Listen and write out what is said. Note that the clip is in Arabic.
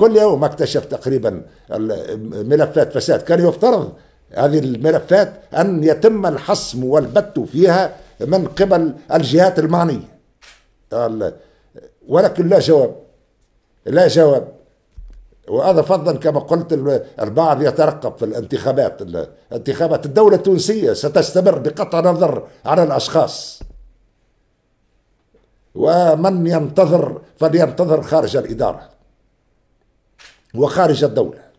كل يوم اكتشف تقريبا ملفات فساد كان يفترض هذه الملفات أن يتم الحسم والبت فيها من قبل الجهات المعنية ولكن لا جواب لا جواب وهذا فضلا كما قلت البعض يترقب في الانتخابات انتخابات الدولة التونسية ستستمر بقطع نظر على الأشخاص ومن ينتظر فلينتظر خارج الإدارة وخارج الدولة